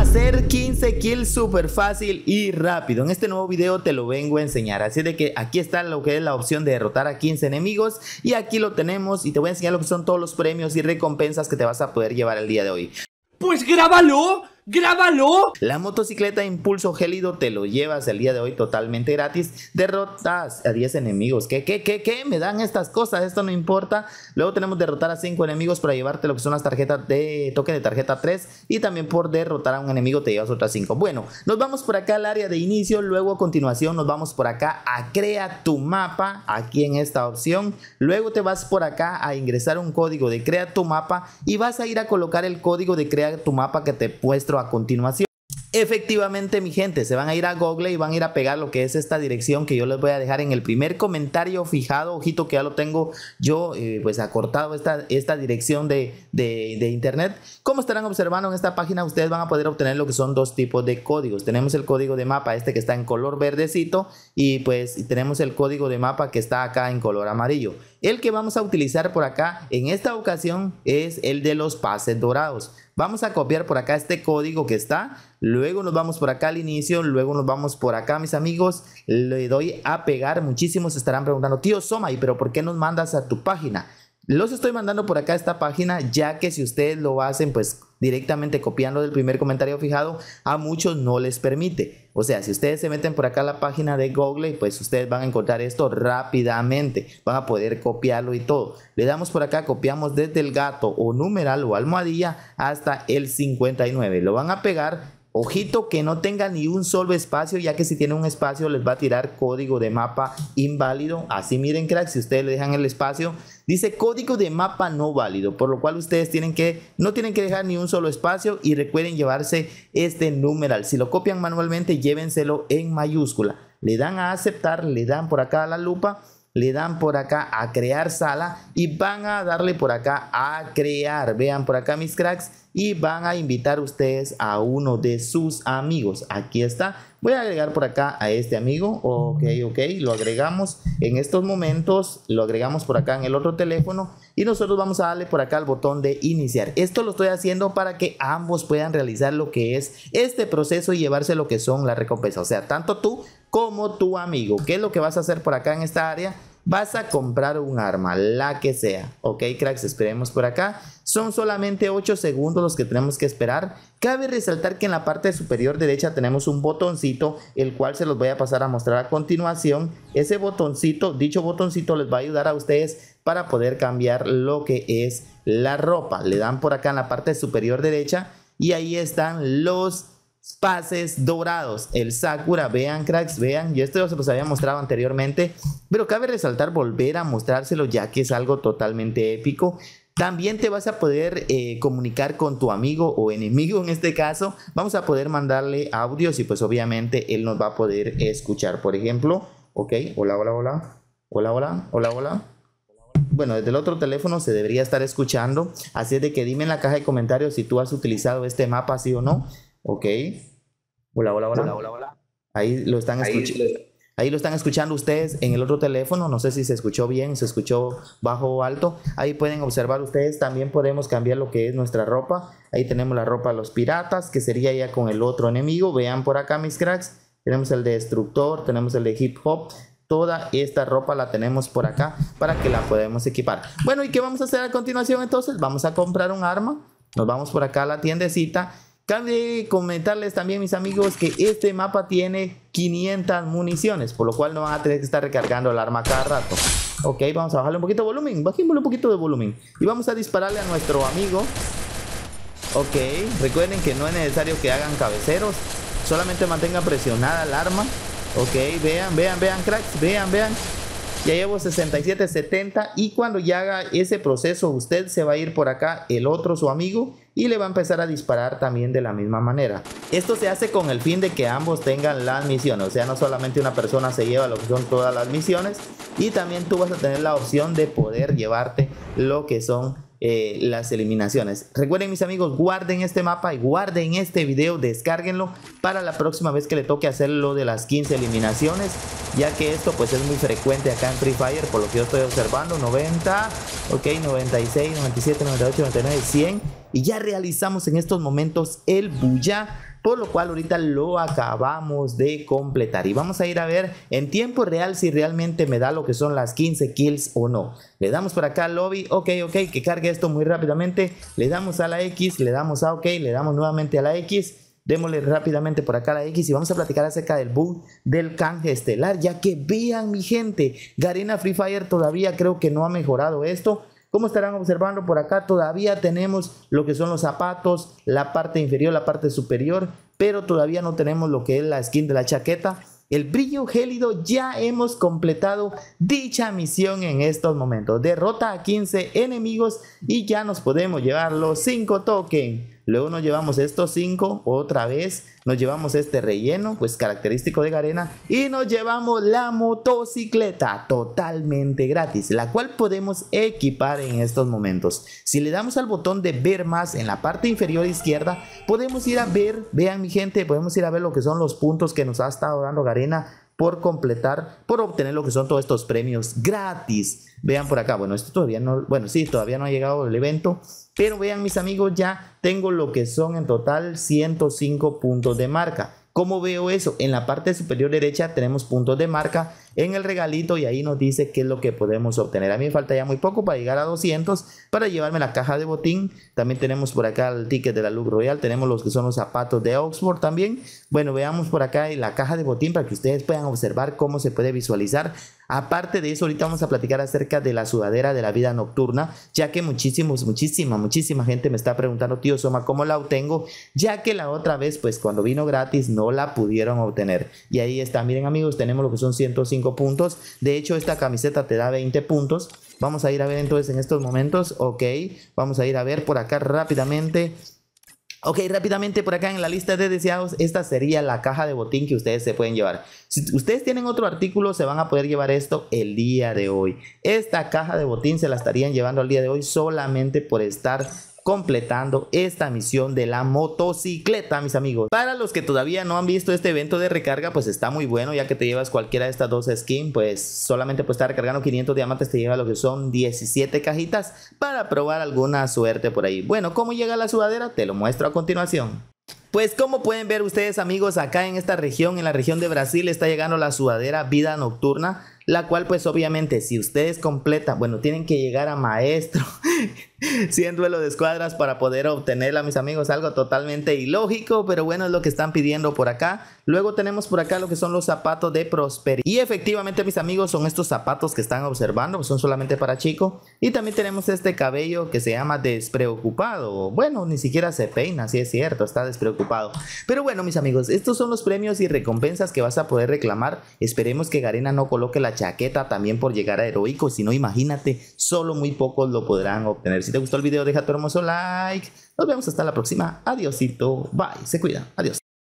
hacer 15 kills súper fácil y rápido. En este nuevo video te lo vengo a enseñar. Así de que aquí está lo que es la opción de derrotar a 15 enemigos. Y aquí lo tenemos y te voy a enseñar lo que son todos los premios y recompensas que te vas a poder llevar el día de hoy. ¡Pues grábalo! ¡Grábalo! La motocicleta Impulso Gélido te lo llevas el día de hoy totalmente gratis. Derrotas a 10 enemigos. ¿Qué, qué, qué, qué? Me dan estas cosas, esto no importa. Luego tenemos derrotar a 5 enemigos para llevarte lo que son las tarjetas de toque de tarjeta 3. Y también por derrotar a un enemigo te llevas otras 5. Bueno, nos vamos por acá al área de inicio. Luego a continuación nos vamos por acá a Crea tu mapa. Aquí en esta opción. Luego te vas por acá a ingresar un código de Crea tu mapa. Y vas a ir a colocar el código de Crea tu mapa que te he a continuación. Efectivamente, mi gente, se van a ir a Google y van a ir a pegar lo que es esta dirección que yo les voy a dejar en el primer comentario fijado. Ojito que ya lo tengo yo, eh, pues acortado esta, esta dirección de, de, de, internet. Como estarán observando en esta página, ustedes van a poder obtener lo que son dos tipos de códigos. Tenemos el código de mapa, este que está en color verdecito, y pues tenemos el código de mapa que está acá en color amarillo. El que vamos a utilizar por acá en esta ocasión es el de los pases dorados. Vamos a copiar por acá este código que está. Luego nos vamos por acá al inicio. Luego nos vamos por acá, mis amigos. Le doy a pegar. Muchísimos estarán preguntando, tío ¿y pero ¿por qué nos mandas a tu página? Los estoy mandando por acá a esta página, ya que si ustedes lo hacen, pues directamente copiando del primer comentario fijado, a muchos no les permite. O sea, si ustedes se meten por acá a la página de Google, pues ustedes van a encontrar esto rápidamente. Van a poder copiarlo y todo. Le damos por acá, copiamos desde el gato o numeral o almohadilla hasta el 59. Lo van a pegar Ojito que no tenga ni un solo espacio, ya que si tiene un espacio les va a tirar código de mapa inválido. Así miren, cracks si ustedes le dejan el espacio, dice código de mapa no válido, por lo cual ustedes tienen que, no tienen que dejar ni un solo espacio y recuerden llevarse este numeral. Si lo copian manualmente, llévenselo en mayúscula. Le dan a aceptar, le dan por acá a la lupa le dan por acá a crear sala y van a darle por acá a crear. Vean por acá mis cracks, y van a invitar ustedes a uno de sus amigos. Aquí está. Voy a agregar por acá a este amigo. Ok, ok. Lo agregamos en estos momentos. Lo agregamos por acá en el otro teléfono. Y nosotros vamos a darle por acá al botón de iniciar. Esto lo estoy haciendo para que ambos puedan realizar lo que es este proceso y llevarse lo que son las recompensas. O sea, tanto tú como tu amigo. ¿Qué es lo que vas a hacer por acá en esta área? Vas a comprar un arma, la que sea. Ok, cracks, esperemos por acá. Son solamente 8 segundos los que tenemos que esperar. Cabe resaltar que en la parte superior derecha tenemos un botoncito, el cual se los voy a pasar a mostrar a continuación. Ese botoncito, dicho botoncito les va a ayudar a ustedes para poder cambiar lo que es la ropa. Le dan por acá en la parte superior derecha y ahí están los pases dorados. El Sakura, vean cracks, vean, yo esto se los había mostrado anteriormente, pero cabe resaltar volver a mostrárselo ya que es algo totalmente épico. También te vas a poder eh, comunicar con tu amigo o enemigo en este caso. Vamos a poder mandarle audios y pues obviamente él nos va a poder escuchar. Por ejemplo, ok, hola, hola, hola, hola, hola, hola, hola bueno, desde el otro teléfono se debería estar escuchando. Así es de que dime en la caja de comentarios si tú has utilizado este mapa, sí o no. Ok. Hola, hola, hola. Hola, hola, Ahí lo están escuchando. Ahí, lo están escuchando ustedes en el otro teléfono. No sé si se escuchó bien, se escuchó bajo o alto. Ahí pueden observar ustedes. También podemos cambiar lo que es nuestra ropa. Ahí tenemos la ropa de los piratas, que sería ya con el otro enemigo. Vean por acá, mis cracks. Tenemos el de destructor, tenemos el de hip hop, toda esta ropa la tenemos por acá para que la podemos equipar. Bueno, ¿y qué vamos a hacer a continuación entonces? Vamos a comprar un arma, nos vamos por acá a la tiendecita de comentarles también, mis amigos, que este mapa tiene 500 municiones, por lo cual no van a tener que estar recargando el arma cada rato. Ok, vamos a bajarle un poquito de volumen, bajémosle un poquito de volumen. Y vamos a dispararle a nuestro amigo. Ok, recuerden que no es necesario que hagan cabeceros, solamente mantenga presionada el arma. Ok, vean, vean, vean, cracks, vean, vean. Ya llevo 67, 70 y cuando ya haga ese proceso usted se va a ir por acá el otro su amigo y le va a empezar a disparar también de la misma manera. Esto se hace con el fin de que ambos tengan las misiones, o sea no solamente una persona se lleva lo que son todas las misiones y también tú vas a tener la opción de poder llevarte lo que son eh, las eliminaciones. Recuerden mis amigos, guarden este mapa y guarden este video, descárguenlo para la próxima vez que le toque hacer lo de las 15 eliminaciones, ya que esto pues es muy frecuente acá en Free Fire, por lo que yo estoy observando, 90, ok, 96, 97, 98, 99, 100. Y ya realizamos en estos momentos el bulla por lo cual ahorita lo acabamos de completar y vamos a ir a ver en tiempo real si realmente me da lo que son las 15 kills o no. Le damos por acá al lobby, ok, ok, que cargue esto muy rápidamente, le damos a la X, le damos a ok, le damos nuevamente a la X démosle rápidamente por acá la X y vamos a platicar acerca del boom del canje estelar, ya que vean mi gente, Garena Free Fire todavía creo que no ha mejorado esto, como estarán observando por acá, todavía tenemos lo que son los zapatos, la parte inferior, la parte superior, pero todavía no tenemos lo que es la skin de la chaqueta. El brillo gélido ya hemos completado dicha misión en estos momentos. Derrota a 15 enemigos y ya nos podemos llevar los 5 tokens. Luego nos llevamos estos cinco otra vez, nos llevamos este relleno, pues característico de Garena, y nos llevamos la motocicleta totalmente gratis, la cual podemos equipar en estos momentos. Si le damos al botón de ver más en la parte inferior izquierda, podemos ir a ver, vean mi gente, podemos ir a ver lo que son los puntos que nos ha estado dando Garena por completar, por obtener lo que son todos estos premios gratis. Vean por acá, bueno, esto todavía no, bueno, sí, todavía no ha llegado el evento, pero vean mis amigos, ya tengo lo que son en total 105 puntos de marca. ¿Cómo veo eso? En la parte superior derecha tenemos puntos de marca en el regalito y ahí nos dice qué es lo que podemos obtener. A mí me falta ya muy poco para llegar a 200 para llevarme la caja de botín. También tenemos por acá el ticket de la Luz Royal. Tenemos los que son los zapatos de Oxford también. Bueno, veamos por acá la caja de botín para que ustedes puedan observar cómo se puede visualizar Aparte de eso, ahorita vamos a platicar acerca de la sudadera de la vida nocturna, ya que muchísimos, muchísima, muchísima gente me está preguntando, tío Soma, ¿cómo la obtengo? Ya que la otra vez, pues cuando vino gratis, no la pudieron obtener. Y ahí está, miren amigos, tenemos lo que son 105 puntos. De hecho, esta camiseta te da 20 puntos. Vamos a ir a ver entonces en estos momentos, ok, vamos a ir a ver por acá rápidamente. Ok, rápidamente por acá en la lista de deseados, esta sería la caja de botín que ustedes se pueden llevar. Si ustedes tienen otro artículo, se van a poder llevar esto el día de hoy. Esta caja de botín se la estarían llevando al día de hoy solamente por estar completando esta misión de la motocicleta, mis amigos. Para los que todavía no han visto este evento de recarga, pues está muy bueno, ya que te llevas cualquiera de estas dos skins, pues solamente pues estar recargando 500 diamantes te lleva lo que son 17 cajitas para probar alguna suerte por ahí. Bueno, ¿cómo llega la sudadera? Te lo muestro a continuación. Pues como pueden ver ustedes amigos, acá en esta región, en la región de Brasil, está llegando la sudadera Vida Nocturna, la cual pues obviamente si ustedes completan, bueno, tienen que llegar a maestro, 100 duelo de escuadras para poder obtenerla, mis amigos. Algo totalmente ilógico, pero bueno, es lo que están pidiendo por acá. Luego tenemos por acá lo que son los zapatos de prosperidad. Y efectivamente, mis amigos, son estos zapatos que están observando, son solamente para chico. Y también tenemos este cabello que se llama despreocupado. Bueno, ni siquiera se peina, si es cierto, está despreocupado. Pero bueno, mis amigos, estos son los premios y recompensas que vas a poder reclamar. Esperemos que Garena no coloque la chaqueta también por llegar a heroico, si no, imagínate, solo muy pocos lo podrán obtener si te gustó el video, deja tu hermoso like. Nos vemos hasta la próxima. Adiósito. Bye. Se cuida. Adiós.